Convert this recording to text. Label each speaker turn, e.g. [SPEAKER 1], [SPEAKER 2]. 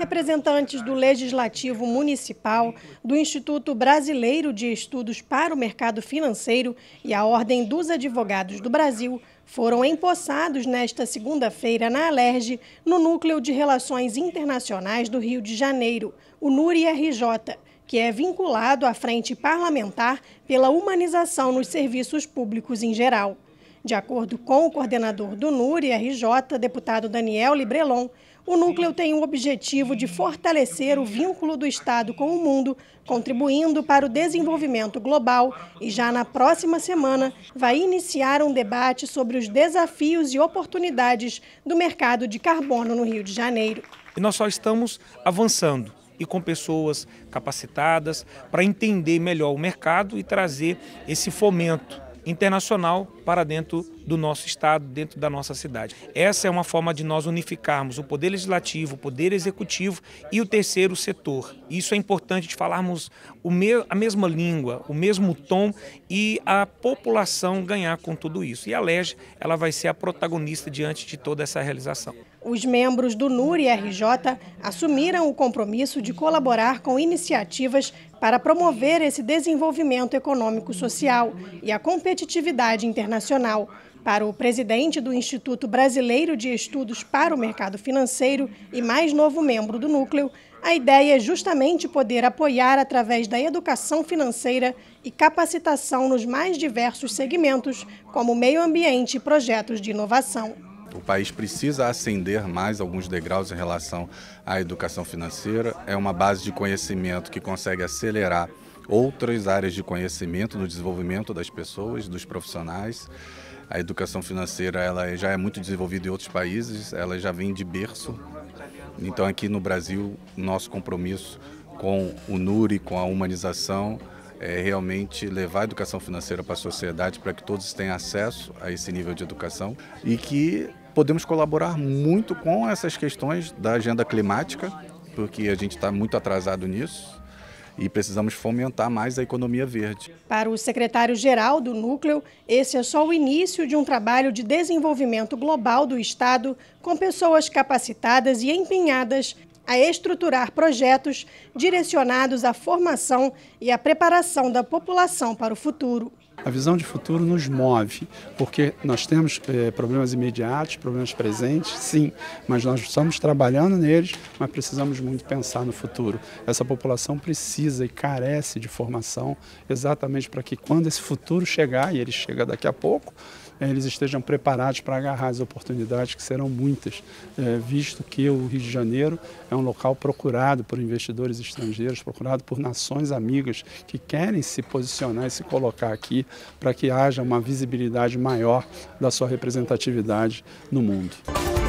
[SPEAKER 1] representantes do Legislativo Municipal, do Instituto Brasileiro de Estudos para o Mercado Financeiro e a Ordem dos Advogados do Brasil foram empossados nesta segunda-feira na Alerj, no Núcleo de Relações Internacionais do Rio de Janeiro, o NURI-RJ, que é vinculado à Frente Parlamentar pela Humanização nos Serviços Públicos em geral. De acordo com o coordenador do NURI-RJ, deputado Daniel Librelon, o núcleo tem o objetivo de fortalecer o vínculo do Estado com o mundo, contribuindo para o desenvolvimento global e já na próxima semana vai iniciar um debate sobre os desafios e oportunidades do mercado de carbono no Rio de Janeiro.
[SPEAKER 2] E nós só estamos avançando e com pessoas capacitadas para entender melhor o mercado e trazer esse fomento internacional para dentro do nosso estado, dentro da nossa cidade. Essa é uma forma de nós unificarmos o poder legislativo, o poder executivo e o terceiro setor. Isso é importante de falarmos a mesma língua, o mesmo tom e a população ganhar com tudo isso. E a LEG, ela vai ser a protagonista diante de toda essa realização.
[SPEAKER 1] Os membros do NURI RJ assumiram o compromisso de colaborar com iniciativas para promover esse desenvolvimento econômico-social e a competitividade internacional. Para o presidente do Instituto Brasileiro de Estudos para o Mercado Financeiro e mais novo membro do núcleo, a ideia é justamente poder apoiar através da educação financeira e capacitação nos mais diversos segmentos, como meio ambiente e projetos de inovação.
[SPEAKER 3] O país precisa ascender mais alguns degraus em relação à educação financeira. É uma base de conhecimento que consegue acelerar outras áreas de conhecimento no desenvolvimento das pessoas, dos profissionais. A educação financeira ela já é muito desenvolvida em outros países, ela já vem de berço. Então aqui no Brasil, nosso compromisso com o NURI, com a humanização, é realmente levar a educação financeira para a sociedade para que todos tenham acesso a esse nível de educação e que podemos colaborar muito com essas questões da agenda climática, porque a gente está muito atrasado nisso. E precisamos fomentar mais a economia verde.
[SPEAKER 1] Para o secretário-geral do Núcleo, esse é só o início de um trabalho de desenvolvimento global do Estado com pessoas capacitadas e empenhadas a estruturar projetos direcionados à formação e à preparação da população para o futuro.
[SPEAKER 4] A visão de futuro nos move, porque nós temos é, problemas imediatos, problemas presentes, sim, mas nós estamos trabalhando neles, mas precisamos muito pensar no futuro. Essa população precisa e carece de formação exatamente para que quando esse futuro chegar, e ele chega daqui a pouco, eles estejam preparados para agarrar as oportunidades que serão muitas, eh, visto que o Rio de Janeiro é um local procurado por investidores estrangeiros, procurado por nações amigas que querem se posicionar e se colocar aqui para que haja uma visibilidade maior da sua representatividade no mundo.